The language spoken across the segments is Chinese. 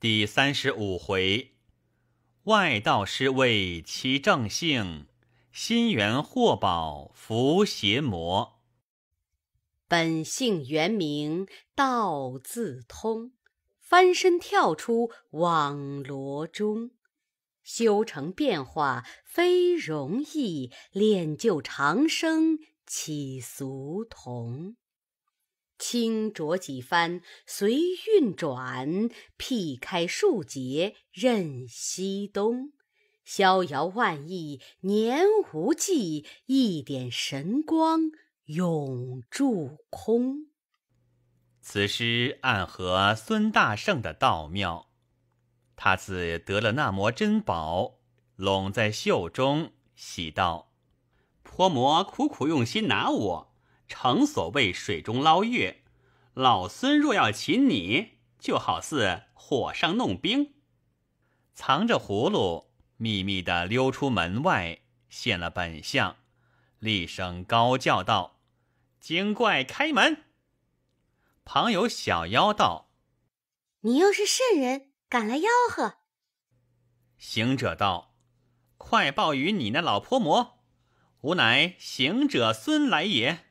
第三十五回，外道师为其正性；心源获宝，伏邪魔。本性原名道自通，翻身跳出网罗中。修成变化非容易，练就长生岂俗同？轻酌几番随运转，辟开数劫任西东。逍遥万亿年无际，一点神光永驻空。此诗暗合孙大圣的道妙。他自得了那魔珍宝，拢在袖中，喜道：“泼魔，苦苦用心拿我。”诚所谓水中捞月，老孙若要擒你，就好似火上弄冰，藏着葫芦，秘密的溜出门外，现了本相，厉声高叫道：“精怪开门！”旁有小妖道：“你又是圣人，敢来吆喝？”行者道：“快报与你那老泼魔，吾乃行者孙来也。”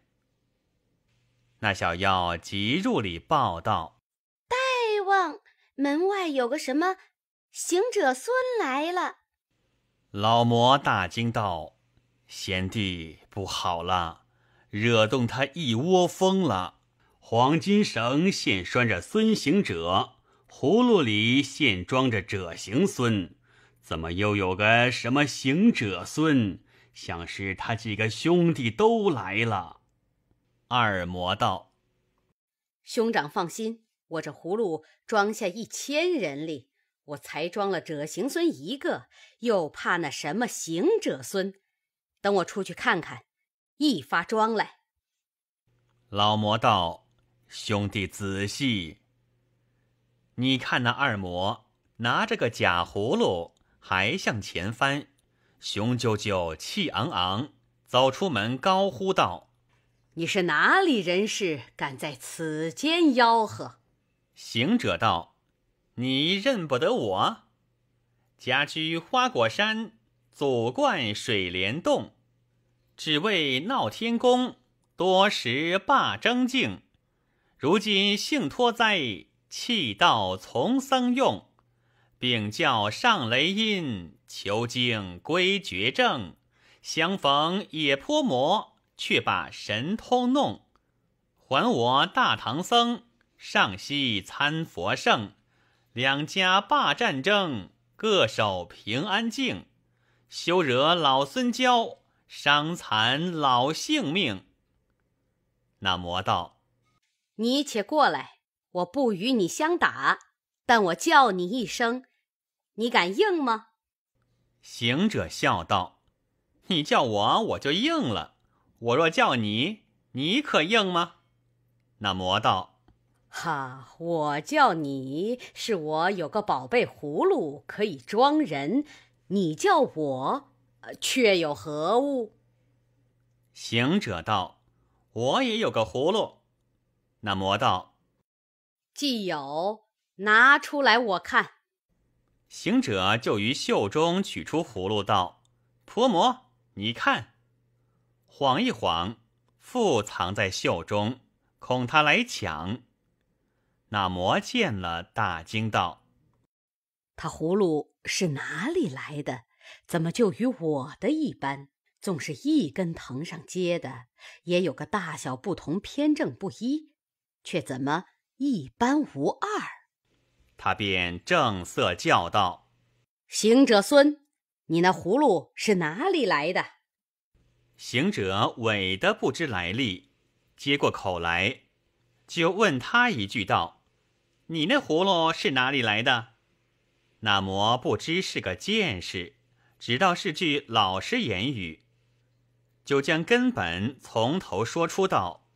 那小妖急入里报道：“大王，门外有个什么行者孙来了。”老魔大惊道：“贤弟，不好了，惹动他一窝蜂了。黄金绳现拴着孙行者，葫芦里现装着者行孙，怎么又有个什么行者孙？想是他几个兄弟都来了。”二魔道，兄长放心，我这葫芦装下一千人里，我才装了者行孙一个，又怕那什么行者孙，等我出去看看，一发装来。老魔道，兄弟仔细，你看那二魔拿着个假葫芦，还向前翻，雄赳赳，气昂昂，走出门高呼道。你是哪里人士？敢在此间吆喝？行者道：“你认不得我，家居花果山，祖冠水帘洞，只为闹天宫，多时霸争境。如今幸脱灾，弃道从僧用，禀教上雷音，求经归绝症，相逢野泼魔。”却把神通弄，还我大唐僧上西参佛圣。两家罢战争，各守平安境，休惹老孙娇，伤残老性命。那魔道，你且过来，我不与你相打，但我叫你一声，你敢应吗？行者笑道：“你叫我，我就应了。”我若叫你，你可应吗？那魔道：“哈，我叫你，是我有个宝贝葫芦可以装人；你叫我，却有何物？”行者道：“我也有个葫芦。”那魔道：“既有，拿出来我看。”行者就于袖中取出葫芦，道：“婆魔，你看。”晃一晃，复藏在袖中，恐他来抢。那魔见了，大惊道：“他葫芦是哪里来的？怎么就与我的一般？纵是一根藤上结的，也有个大小不同，偏正不一，却怎么一般无二？”他便正色叫道：“行者孙，你那葫芦是哪里来的？”行者伪的不知来历，接过口来，就问他一句道：“你那葫芦是哪里来的？”那魔不知是个见识，只道是句老实言语，就将根本从头说出道：“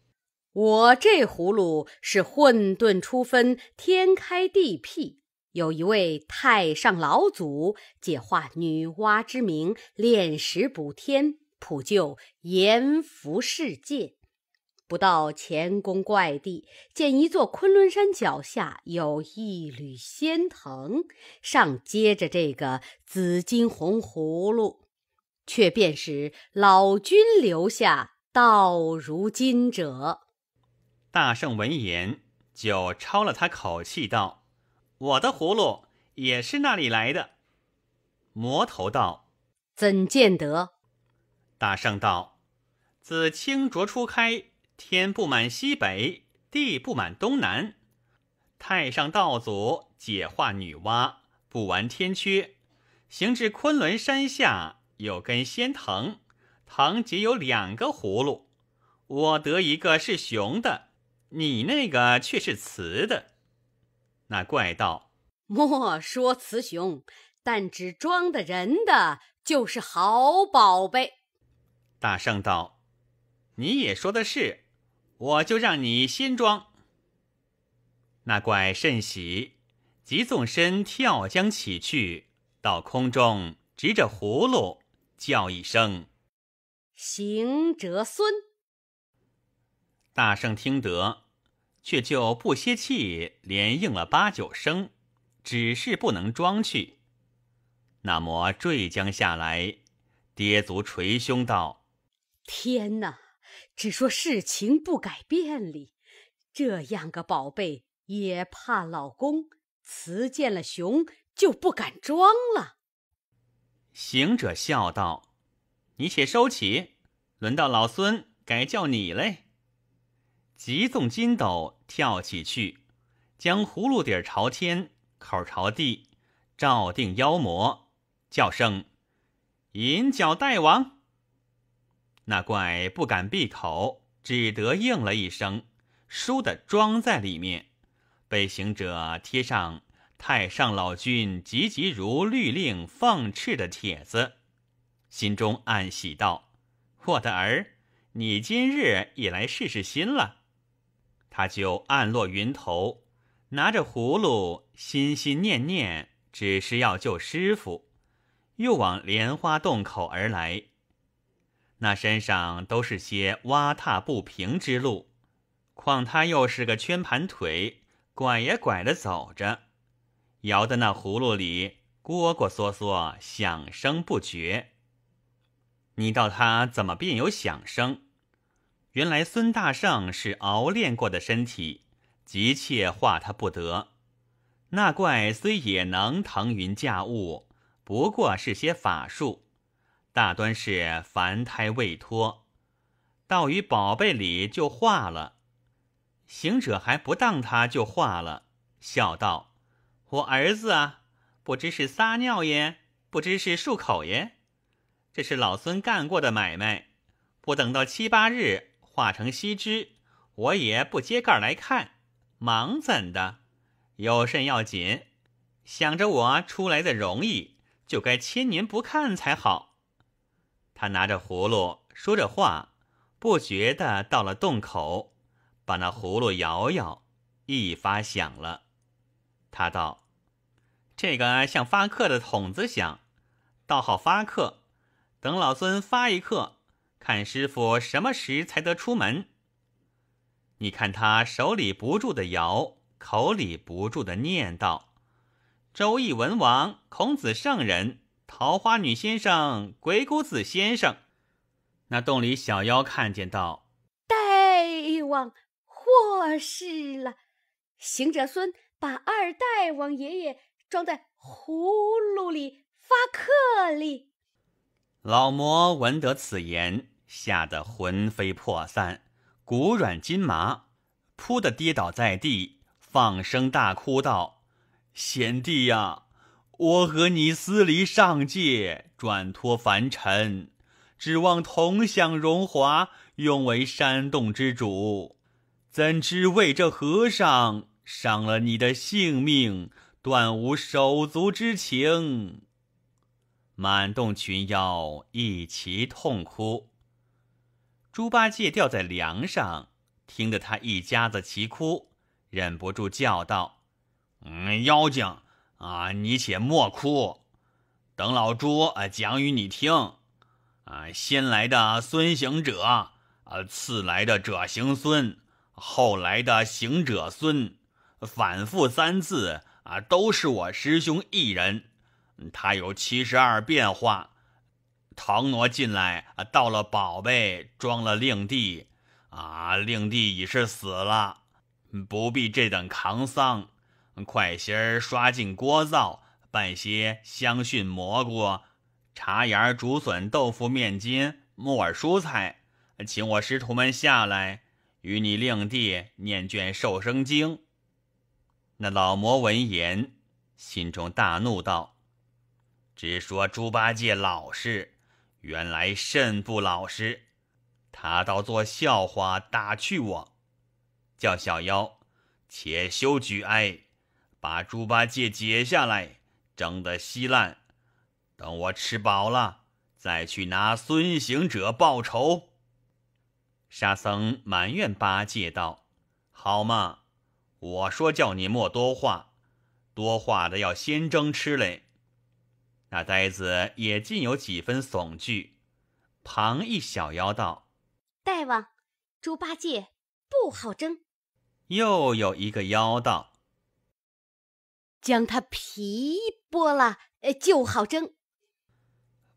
我这葫芦是混沌初分，天开地辟，有一位太上老祖借化女娲之名炼石补天。”普救阎浮世界，不到前宫怪地，见一座昆仑山脚下有一缕仙藤，上接着这个紫金红葫芦，却便是老君留下到如今者。大圣闻言，就抄了他口气道：“我的葫芦也是那里来的。”魔头道：“怎见得？”大圣道：“自清浊初开，天不满西北，地不满东南。太上道祖解化女娲补完天缺，行至昆仑山下，有根仙藤，藤结有两个葫芦。我得一个是雄的，你那个却是雌的。”那怪道：“莫说雌雄，但只装的人的，就是好宝贝。”大圣道：“你也说的是，我就让你先装。”那怪甚喜，即纵身跳江起去，到空中执着葫芦，叫一声：“行者孙！”大圣听得，却就不歇气，连应了八九声，只是不能装去。那魔坠江下来，跌足捶胸道：天哪！只说事情不改变哩，这样个宝贝也怕老公。雌见了雄就不敢装了。行者笑道：“你且收起，轮到老孙改叫你嘞。”急纵筋斗跳起去，将葫芦底儿朝天，口朝地，照定妖魔，叫声：“银角大王！”那怪不敢闭口，只得应了一声，倏的装在里面，被行者贴上“太上老君急急如律令放斥”的帖子，心中暗喜道：“我的儿，你今日也来试试心了。”他就暗落云头，拿着葫芦，心心念念，只是要救师傅，又往莲花洞口而来。那身上都是些挖踏不平之路，况他又是个圈盘腿，拐也拐的走着，摇的那葫芦里蝈蝈嗦嗦响声不绝。你道他怎么便有响声？原来孙大圣是熬炼过的身体，急切化他不得。那怪虽也能腾云驾雾，不过是些法术。大端是凡胎未脱，到于宝贝里就化了。行者还不当他就化了，笑道：“我儿子啊，不知是撒尿也，不知是漱口耶，这是老孙干过的买卖。不等到七八日化成稀枝，我也不揭盖来看，忙怎的？有甚要紧？想着我出来的容易，就该千年不看才好。”他拿着葫芦说着话，不觉的到了洞口，把那葫芦摇摇，一发响了。他道：“这个像发客的筒子响，倒好发客。等老孙发一客，看师傅什么时才得出门。”你看他手里不住的摇，口里不住的念道：“周易文王，孔子圣人。”桃花女先生、鬼谷子先生，那洞里小妖看见道：“大王祸事了，行者孙把二大王爷爷装在葫芦里发客哩。”老魔闻得此言，吓得魂飞魄散，骨软筋麻，扑的跌倒在地，放声大哭道：“贤弟呀！”我和你私离上界，转托凡尘，指望同享荣华，永为山洞之主，怎知为这和尚伤了你的性命，断无手足之情。满洞群妖一齐痛哭，猪八戒吊在梁上，听得他一家子齐哭，忍不住叫道：“嗯，妖精。”啊，你且莫哭，等老朱啊讲与你听。啊，先来的孙行者，啊，次来的者行孙，后来的行者孙，反复三次，啊，都是我师兄一人。他有七十二变化，唐挪进来啊，盗了宝贝，装了令弟。啊，令弟已是死了，不必这等扛丧。快些刷净锅灶，拌些香蕈蘑菇、茶芽、竹笋、豆腐、面筋、木耳、蔬菜，请我师徒们下来，与你令弟念卷《受生经》。那老魔闻言，心中大怒，道：“只说猪八戒老实，原来甚不老实，他倒做笑话打趣我。叫小妖，且休举哀。”把猪八戒解下来，蒸的稀烂。等我吃饱了，再去拿孙行者报仇。沙僧埋怨八戒道：“好嘛，我说叫你莫多话，多话的要先蒸吃嘞。”那呆子也尽有几分悚惧。旁一小妖道：“大王，猪八戒不好争。”又有一个妖道。将它皮剥了，呃，就好蒸。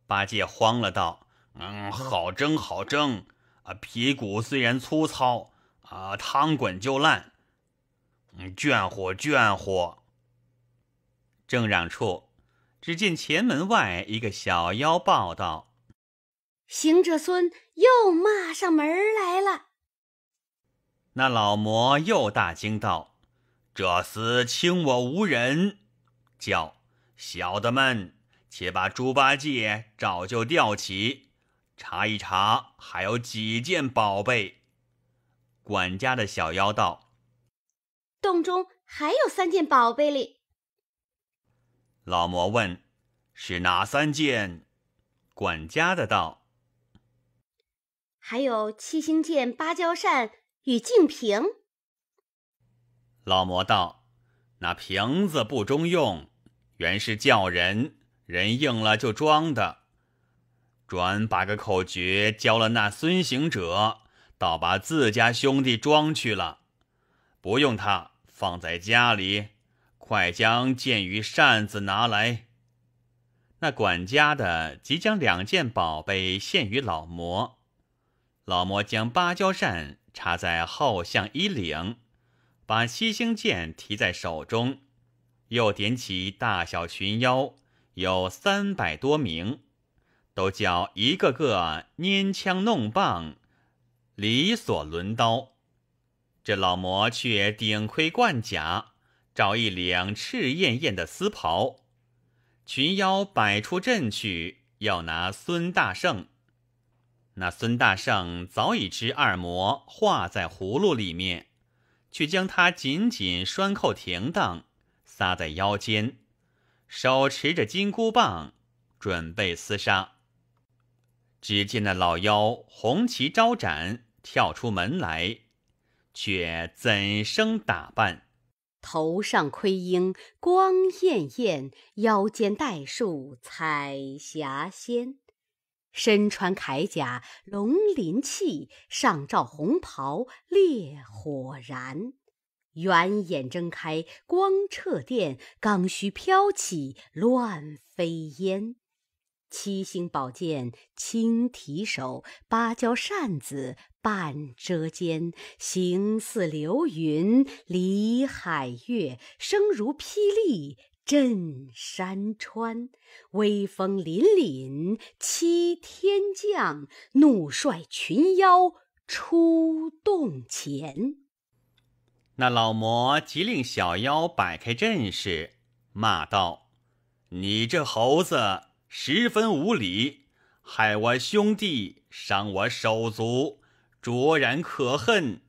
八戒慌了，道：“嗯，好蒸，好蒸。啊，皮骨虽然粗糙，啊，汤滚就烂。嗯，倦火，倦火。”正嚷处，只见前门外一个小妖报道：“行者孙又骂上门来了。”那老魔又大惊道。这厮轻我无人，叫小的们且把猪八戒照旧吊起，查一查还有几件宝贝。管家的小妖道：“洞中还有三件宝贝哩。”老魔问：“是哪三件？”管家的道：“还有七星剑、芭蕉扇与净瓶。”老魔道：“那瓶子不中用，原是叫人人应了就装的，转把个口诀教了那孙行者，倒把自家兄弟装去了。不用他放在家里，快将剑与扇子拿来。”那管家的即将两件宝贝献于老魔，老魔将芭蕉扇插在后巷衣领。把七星剑提在手中，又点起大小群妖，有三百多名，都叫一个个拈枪弄棒，理所抡刀。这老魔却顶盔贯甲，找一领赤艳艳的丝袍，群妖摆出阵去，要拿孙大圣。那孙大圣早已知二魔化在葫芦里面。却将他紧紧拴扣停当，撒在腰间，手持着金箍棒，准备厮杀。只见那老妖红旗招展，跳出门来，却怎生打扮？头上盔缨光艳艳，腰间带束彩霞仙。身穿铠甲龙鳞气，上罩红袍烈火燃。圆眼睁开光彻殿，刚须飘起乱飞烟。七星宝剑轻提手，芭蕉扇子半遮肩。形似流云离海月，声如霹雳。镇山川，威风凛凛；欺天将，怒率群妖出洞前。那老魔即令小妖摆开阵势，骂道：“你这猴子十分无礼，害我兄弟，伤我手足，卓然可恨！”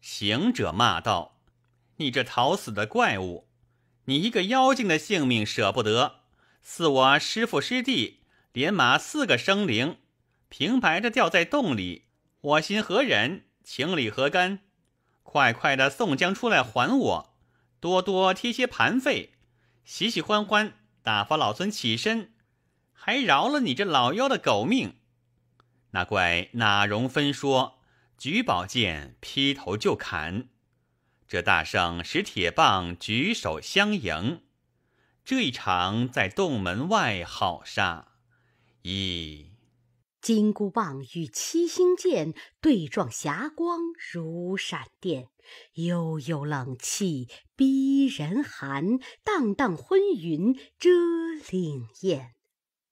行者骂道：“你这讨死的怪物！”你一个妖精的性命舍不得，似我师父师弟，连马四个生灵，平白的掉在洞里，我心何忍？情理何干？快快的，宋江出来还我，多多贴些盘费，喜喜欢欢打发老孙起身，还饶了你这老妖的狗命。那怪哪容分说，举宝剑劈头就砍。这大圣使铁棒举手相迎，这一场在洞门外好杀！一金箍棒与七星剑对撞，霞光如闪电，悠悠冷气逼人寒，荡荡昏云遮岭雁。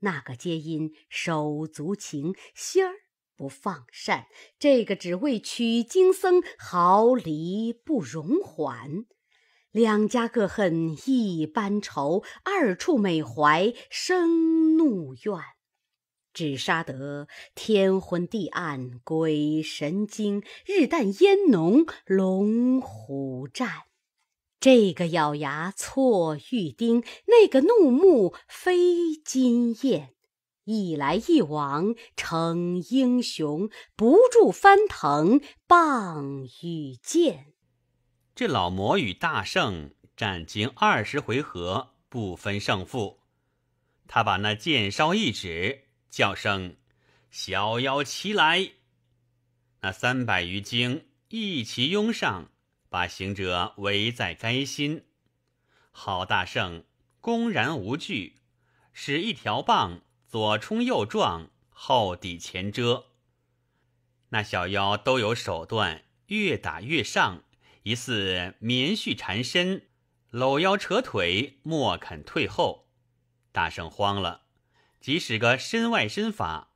那个皆因手足情，仙儿。不放善，这个只为取经僧，毫厘不容缓。两家各恨一般仇，二处每怀生怒怨。只杀得天昏地暗，鬼神惊；日淡烟浓，龙虎战。这个咬牙错玉钉，那个怒目飞金焰。一来一往称英雄，不住翻腾棒与剑。这老魔与大圣战经二十回合，不分胜负。他把那剑稍一指，叫声：“小妖齐来！”那三百余精一齐拥上，把行者围在该心。好大圣，公然无惧，使一条棒。左冲右撞，后抵前遮。那小妖都有手段，越打越上，疑似棉絮缠身，搂腰扯腿，莫肯退后。大圣慌了，即使个身外身法，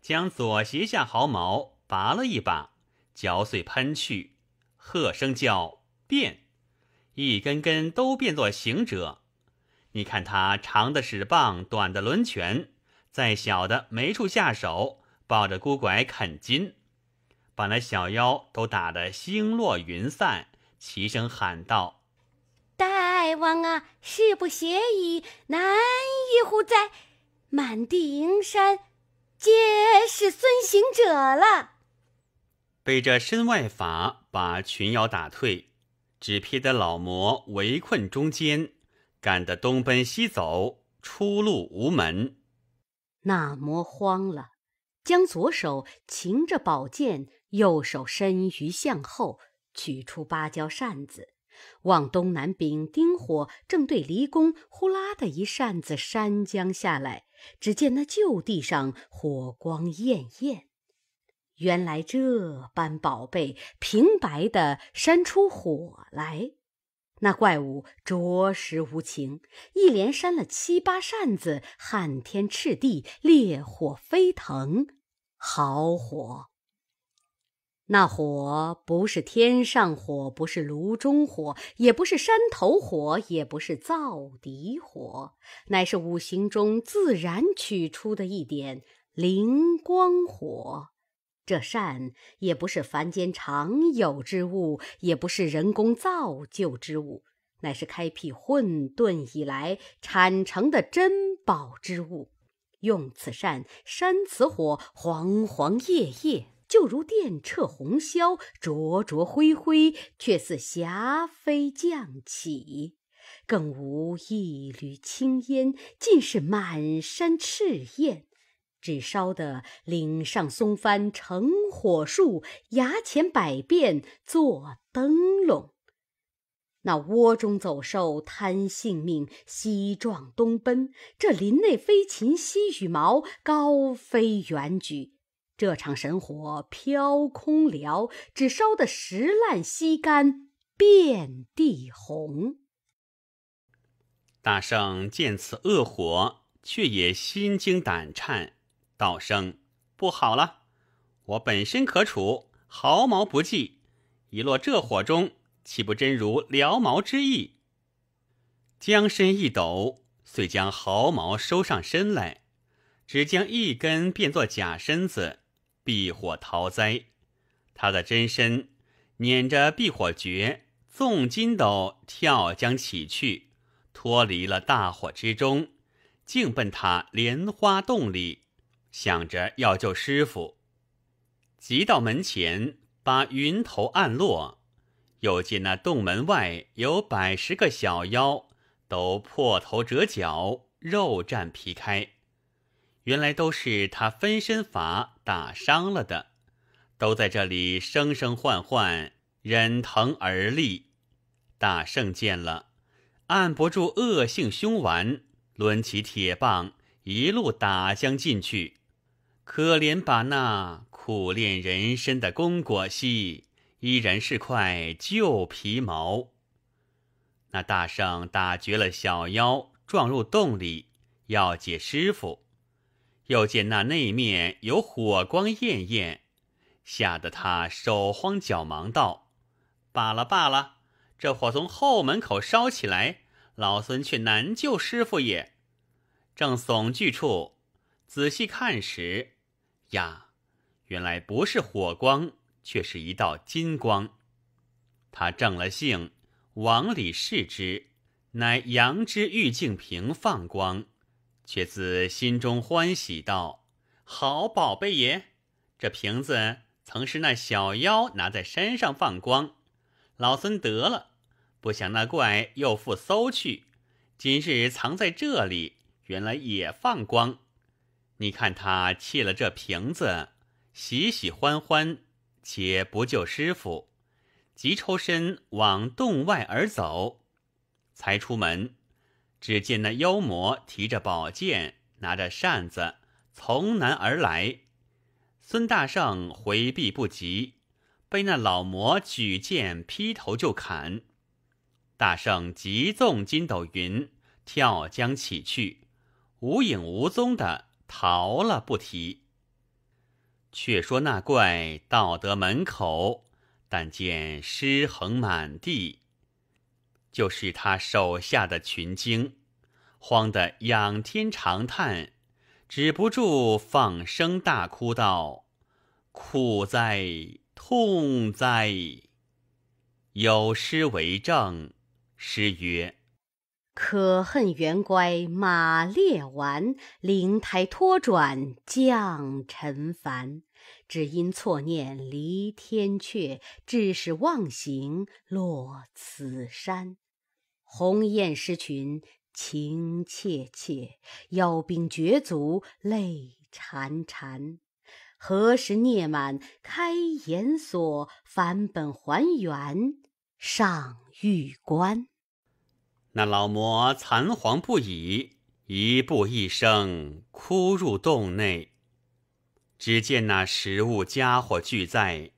将左斜下毫毛拔了一把，嚼碎喷去，喝声叫变，一根根都变作行者。你看他长的使棒，短的抡拳。在小的没处下手，抱着孤拐啃筋，把那小妖都打得星落云散。齐声喊道：“大王啊，事不谐矣，难以乎哉！满地银山，皆是孙行者了。”被这身外法把群妖打退，只撇得老魔围困中间，赶得东奔西走，出路无门。那魔慌了，将左手擎着宝剑，右手伸于向后，取出芭蕉扇子，往东南丙丁火正对离宫，呼啦的一扇子扇将下来。只见那旧地上火光艳艳，原来这般宝贝平白的扇出火来。那怪物着实无情，一连扇了七八扇子，撼天赤地，烈火飞腾，好火！那火不是天上火，不是炉中火，也不是山头火，也不是灶底火，乃是五行中自然取出的一点灵光火。这扇也不是凡间常有之物，也不是人工造就之物，乃是开辟混沌以来产成的珍宝之物。用此扇扇此火，黄黄叶叶，就如电掣红霄，灼灼灰灰，却似霞飞降起，更无一缕青烟，尽是满山赤焰。只烧得岭上松翻成火树，崖前百变做灯笼。那窝中走兽贪性命，西撞东奔；这林内飞禽吸羽毛，高飞远举。这场神火飘空燎，只烧得石烂溪干，遍地红。大圣见此恶火，却也心惊胆颤。道声：“不好了！我本身可处，毫毛不济，一落这火中，岂不真如燎毛之意？”将身一抖，遂将毫毛收上身来，只将一根变作假身子，避火逃灾。他的真身捻着避火诀，纵筋斗跳将起去，脱离了大火之中，竟奔他莲花洞里。想着要救师傅，急到门前把云头按落，又见那洞门外有百十个小妖，都破头折脚，肉绽皮开，原来都是他分身法打伤了的，都在这里生生唤唤，忍疼而立。大圣见了，按不住恶性凶顽，抡起铁棒，一路打将进去。可怜，把那苦练人参的功果兮，依然是块旧皮毛。那大圣打绝了小妖，撞入洞里要解师傅，又见那内面有火光焰焰，吓得他手慌脚忙道：“罢了罢了，这火从后门口烧起来，老孙却难救师傅也。”正悚惧处，仔细看时。呀，原来不是火光，却是一道金光。他正了性，往里视之，乃羊脂玉净瓶放光。却自心中欢喜道：“好宝贝也！这瓶子曾是那小妖拿在身上放光，老孙得了。不想那怪又复搜去，今日藏在这里，原来也放光。”你看他弃了这瓶子，喜喜欢欢，且不救师傅，急抽身往洞外而走。才出门，只见那妖魔提着宝剑，拿着扇子，从南而来。孙大圣回避不及，被那老魔举剑劈头就砍。大圣急纵筋斗云，跳江起去，无影无踪的。逃了不提。却说那怪到得门口，但见尸横满地，就是他手下的群精，慌得仰天长叹，止不住放声大哭道：“苦哉，痛哉！”有诗为证，诗曰：可恨缘乖马列完，灵台拖转降尘凡。只因错念离天阙，致使忘形落此山。鸿雁失群情切切，妖兵绝族泪潺潺。何时孽满开阎锁，返本还原上玉关。那老魔残惶不已，一步一声哭入洞内。只见那食物家伙俱在，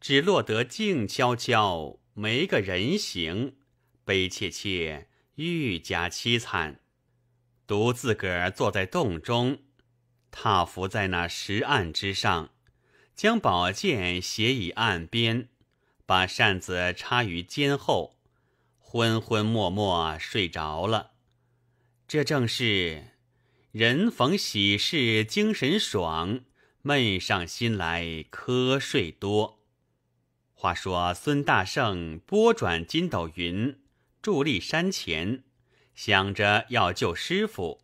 只落得静悄悄，没个人形，悲切切，愈加凄惨。独自个坐在洞中，踏伏在那石岸之上，将宝剑斜倚岸边，把扇子插于肩后。昏昏默默睡着了，这正是人逢喜事精神爽，闷上心来瞌睡多。话说孙大圣拨转筋斗云，伫立山前，想着要救师傅，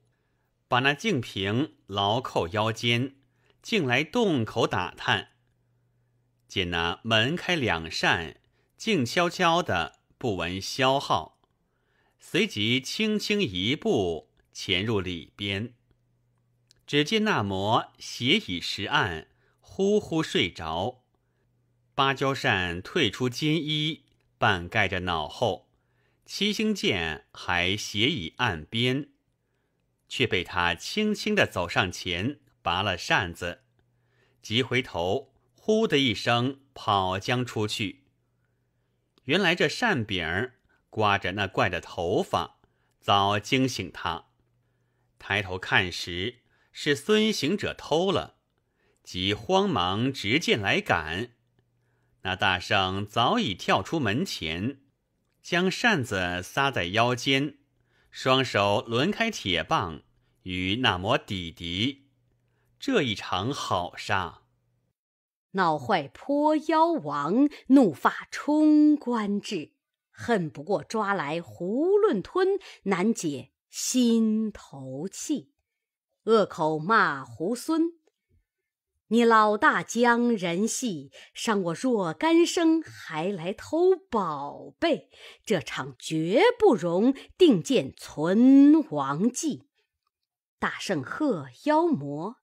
把那净瓶牢扣腰间，竟来洞口打探。见那门开两扇，静悄悄的。不闻消耗，随即轻轻一步潜入里边。只见那魔斜倚石岸，呼呼睡着。芭蕉扇退出金衣，半盖着脑后；七星剑还斜倚岸边，却被他轻轻的走上前，拔了扇子，急回头，呼的一声跑将出去。原来这扇柄刮着那怪的头发，早惊醒他。抬头看时，是孙行者偷了，即慌忙执剑来赶。那大圣早已跳出门前，将扇子撒在腰间，双手抡开铁棒与那魔抵敌。这一场好杀！恼坏泼妖王，怒发冲冠志，恨不过抓来囫囵吞，难解心头气。恶口骂猢狲，你老大将人戏，伤我若干生，还来偷宝贝，这场绝不容，定见存亡记。大圣贺妖魔，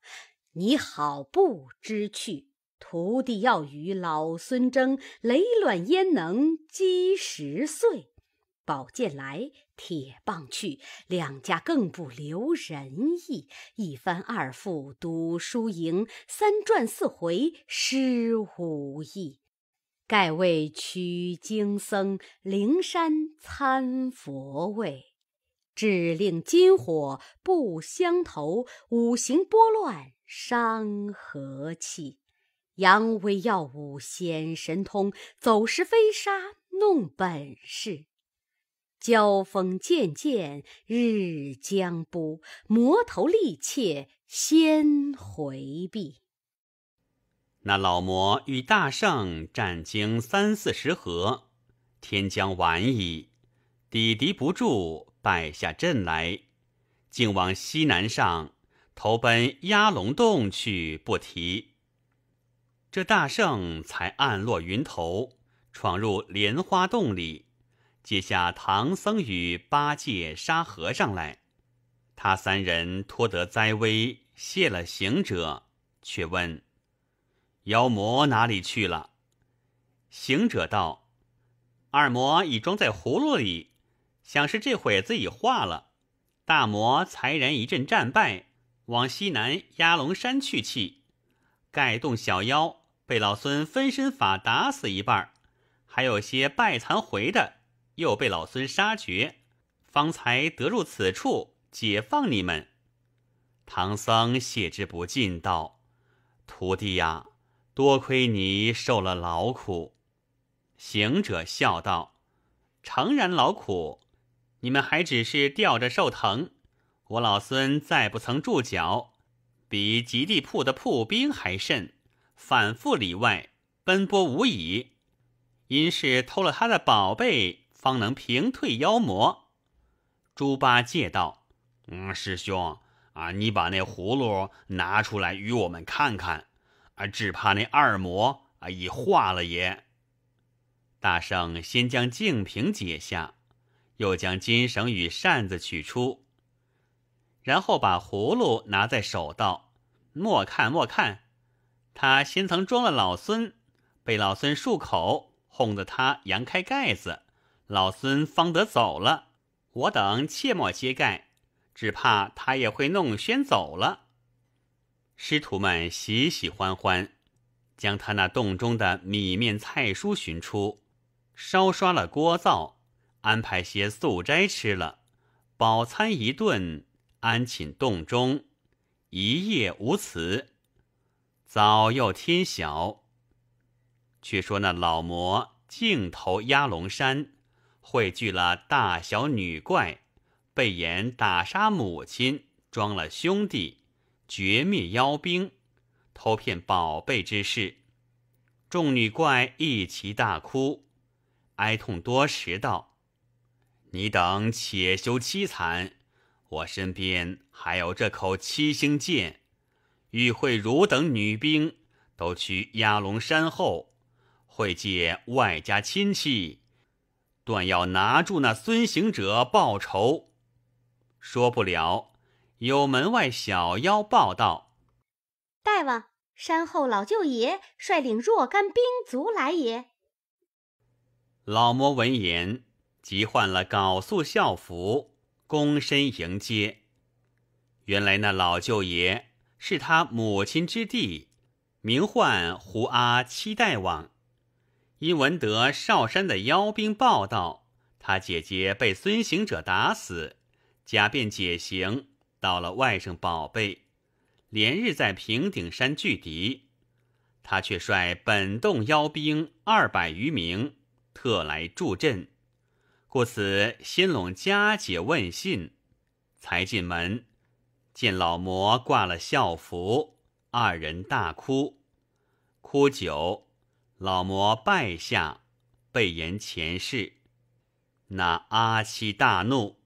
你好不知趣。徒弟要与老孙争雷卵，焉能击十岁？宝剑来，铁棒去，两家更不留仁义。一番二复赌输赢，三转四回失武艺。盖为取经僧，灵山参佛位，只令金火不相投，五行拨乱伤和气。扬威耀武显神通，走石飞沙弄本事，交锋渐渐日将不，魔头利切先回避。那老魔与大圣战经三四十合，天将晚矣，抵敌不住，败下阵来，竟往西南上投奔压龙洞去，不提。这大圣才暗落云头，闯入莲花洞里，接下唐僧与八戒、沙和尚来。他三人脱得灾危，谢了行者，却问：“妖魔哪里去了？”行者道：“二魔已装在葫芦里，想是这会子已化了。大魔才然一阵战败，往西南压龙山去气，盖动小妖。”被老孙分身法打死一半，还有些败残回的，又被老孙杀绝，方才得入此处解放你们。唐僧谢之不尽道：“徒弟呀，多亏你受了劳苦。”行者笑道：“诚然劳苦，你们还只是吊着受疼，我老孙再不曾住脚，比极地铺的铺兵还甚。”反复里外奔波无已，因是偷了他的宝贝，方能平退妖魔。猪八戒道：“嗯，师兄啊，你把那葫芦拿出来与我们看看啊，只怕那二魔啊已化了也。”大圣先将净瓶解下，又将金绳与扇子取出，然后把葫芦拿在手道：“莫看，莫看。”他先曾装了老孙，被老孙漱口，哄得他扬开盖子，老孙方得走了。我等切莫揭盖，只怕他也会弄喧走了。师徒们喜喜欢欢，将他那洞中的米面菜蔬寻出，烧刷了锅灶，安排些素斋吃了，饱餐一顿，安寝洞中，一夜无辞。早又天晓，却说那老魔镜头压龙山，汇聚了大小女怪，被言打杀母亲，装了兄弟，绝灭妖兵，偷骗宝贝之事。众女怪一齐大哭，哀痛多时，道：“你等且休凄惨，我身边还有这口七星剑。”与慧如等女兵都去压龙山后，会借外家亲戚，断要拿住那孙行者报仇。说不了，有门外小妖报道：大王，山后老舅爷率领若干兵卒来也。老魔闻言，即换了缟素校服，躬身迎接。原来那老舅爷。是他母亲之弟，名唤胡阿七代王，因闻得少山的妖兵报道，他姐姐被孙行者打死，假便解行到了外甥宝贝，连日在平顶山拒敌，他却率本洞妖兵二百余名，特来助阵，故此新拢家姐问信，才进门。见老魔挂了孝服，二人大哭，哭久，老魔拜下，备言前世。那阿七大怒，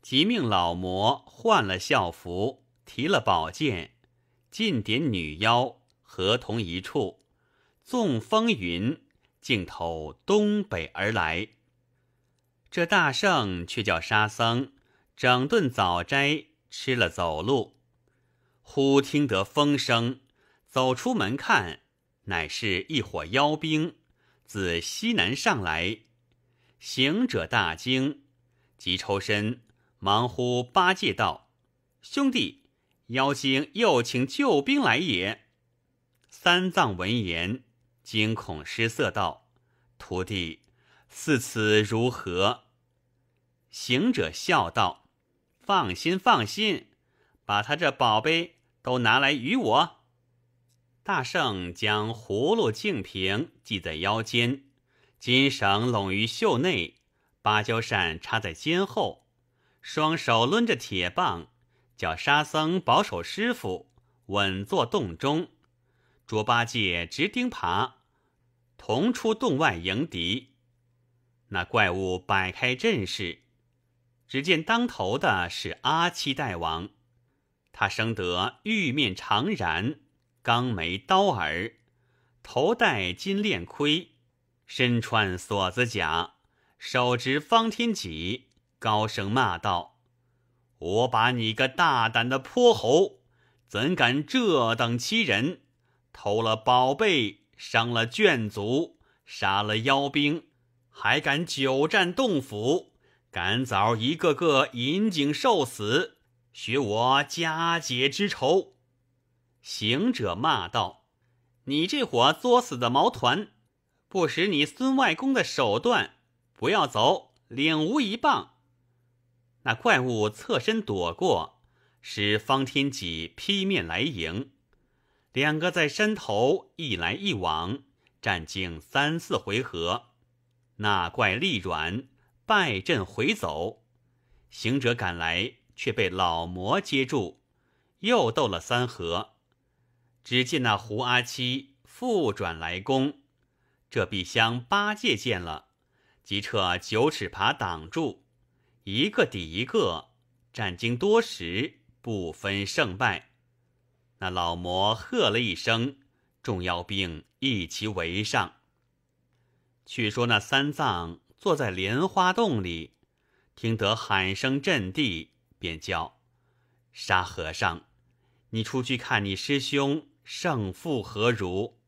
即命老魔换了孝服，提了宝剑，进点女妖，合同一处，纵风云，竟投东北而来。这大圣却叫沙僧整顿早斋。吃了走路，忽听得风声，走出门看，乃是一伙妖兵自西南上来。行者大惊，即抽身，忙呼八戒道：“兄弟，妖精又请救兵来也！”三藏闻言，惊恐失色，道：“徒弟，似此如何？”行者笑道。放心，放心，把他这宝贝都拿来与我。大圣将葫芦净瓶系在腰间，金绳拢于袖内，芭蕉扇插在肩后，双手抡着铁棒，叫沙僧保守师傅，稳坐洞中。猪八戒直钉耙，同出洞外迎敌。那怪物摆开阵势。只见当头的是阿七大王，他生得玉面长髯，钢眉刀耳，头戴金链盔，身穿锁子甲，手执方天戟，高声骂道：“我把你个大胆的泼猴，怎敢这等欺人？偷了宝贝，伤了眷族，杀了妖兵，还敢久战洞府！”赶早，一个个引颈受死，学我佳节之仇。行者骂道：“你这伙作死的毛团，不识你孙外公的手段，不要走，领无一棒。”那怪物侧身躲过，使方天戟劈面来迎，两个在山头一来一往，战经三四回合，那怪力软。败阵回走，行者赶来，却被老魔接住，又斗了三合。只见那胡阿七复转来攻，这碧相八戒见了，即撤九齿耙挡住，一个抵一个，战经多时，不分胜败。那老魔喝了一声，众妖兵一齐围上。却说那三藏。坐在莲花洞里，听得喊声震地，便叫：“沙和尚，你出去看你师兄胜负何如？”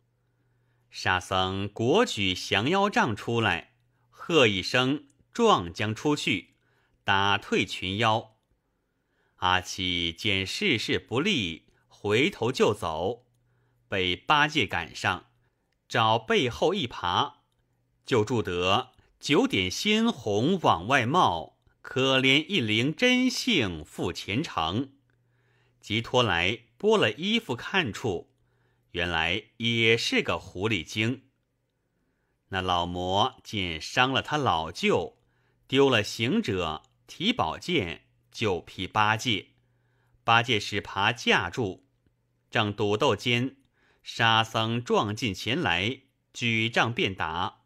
沙僧果举降妖杖出来，喝一声，撞将出去，打退群妖。阿七见事事不利，回头就走，被八戒赶上，找背后一爬，就住得。九点鲜红往外冒，可怜一灵真性赴前程。即拖来剥了衣服看处，原来也是个狐狸精。那老魔见伤了他老舅，丢了行者，提宝剑就劈八戒。八戒使爬架住，正赌斗间，沙僧撞进前来，举杖便打。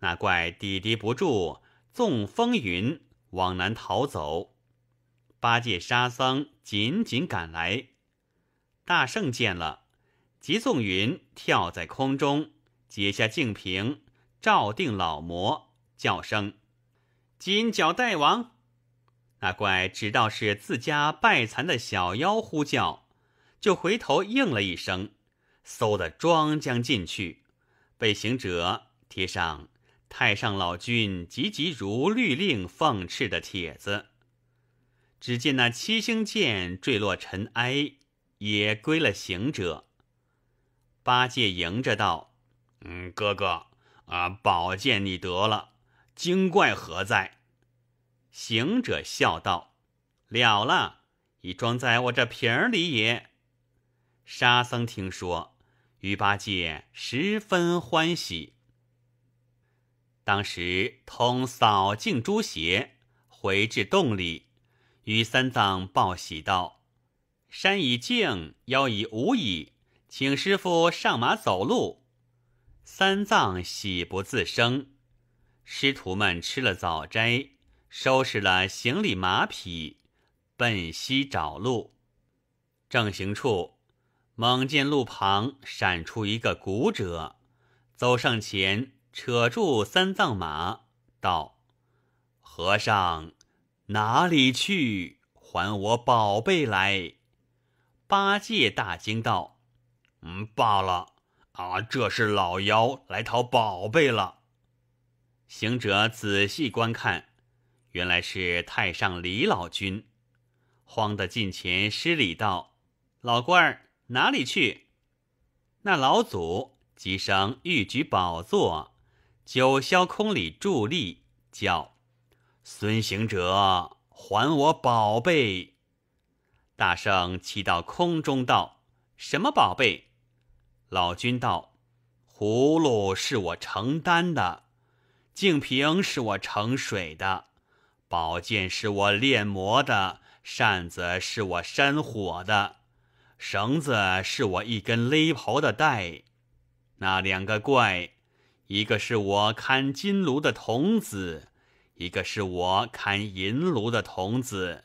那怪抵敌不住，纵风云往南逃走。八戒、沙僧紧紧赶来。大圣见了，即纵云跳在空中，解下净瓶，照定老魔，叫声：“金角大王！”那怪知道是自家败残的小妖呼叫，就回头应了一声，嗖的装将进去，被行者贴上。太上老君急急如律令放敕的帖子，只见那七星剑坠落尘埃，也归了行者。八戒迎着道：“嗯，哥哥啊，宝剑你得了，精怪何在？”行者笑道：“了了，已装在我这瓶里也。”沙僧听说，与八戒十分欢喜。当时通扫净诸邪，回至洞里，与三藏报喜道：“山已静，妖已无矣，请师傅上马走路。”三藏喜不自生。师徒们吃了早斋，收拾了行李马匹，奔西找路。正行处，猛见路旁闪出一个古者，走上前。扯住三藏马道，和尚哪里去？还我宝贝来！八戒大惊道：“嗯罢了啊，这是老妖来讨宝贝了。”行者仔细观看，原来是太上李老君，慌得近前施礼道：“老官儿哪里去？那老祖即生玉局宝座。”九霄空里伫立，叫：“孙行者，还我宝贝！”大圣起到空中道：“什么宝贝？”老君道：“葫芦是我承担的，净瓶是我盛水的，宝剑是我炼魔的，扇子是我扇火的，绳子是我一根勒袍的带。那两个怪。”一个是我看金炉的童子，一个是我看银炉的童子，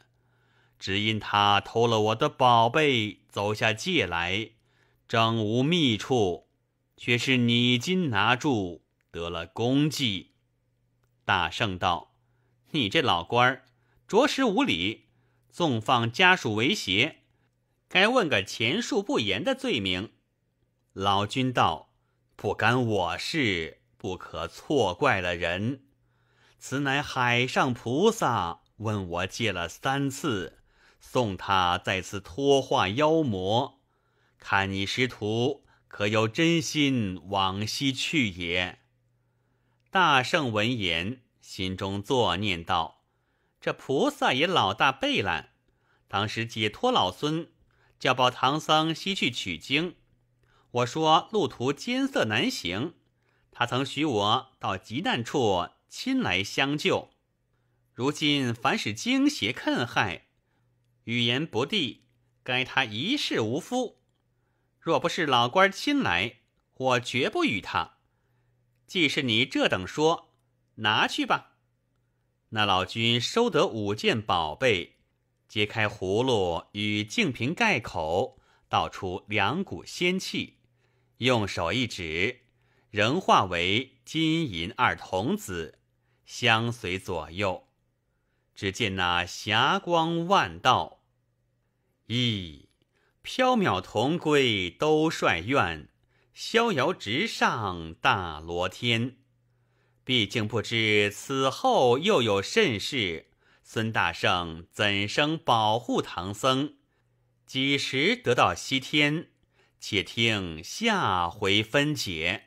只因他偷了我的宝贝，走下界来，正无觅处，却是你今拿住得了功绩。大圣道：“你这老官儿，着实无礼，纵放家属为邪，该问个钱数不严的罪名。”老君道。不干我事，不可错怪了人。此乃海上菩萨问我借了三次，送他再次托化妖魔。看你师徒可有真心往西去也。大圣闻言，心中作念道：“这菩萨也老大背兰，当时解脱老孙，叫保唐僧西去取经。”我说路途艰涩难行，他曾许我到急难处亲来相救。如今凡是惊邪困害，语言不地，该他一世无夫。若不是老官亲来，我绝不与他。既是你这等说，拿去吧。那老君收得五件宝贝，揭开葫芦与净瓶盖口，倒出两股仙气。用手一指，仍化为金银二童子相随左右。只见那霞光万道，咦，缥缈同归都率愿，逍遥直上大罗天。毕竟不知此后又有甚事？孙大圣怎生保护唐僧？几时得到西天？且听下回分解。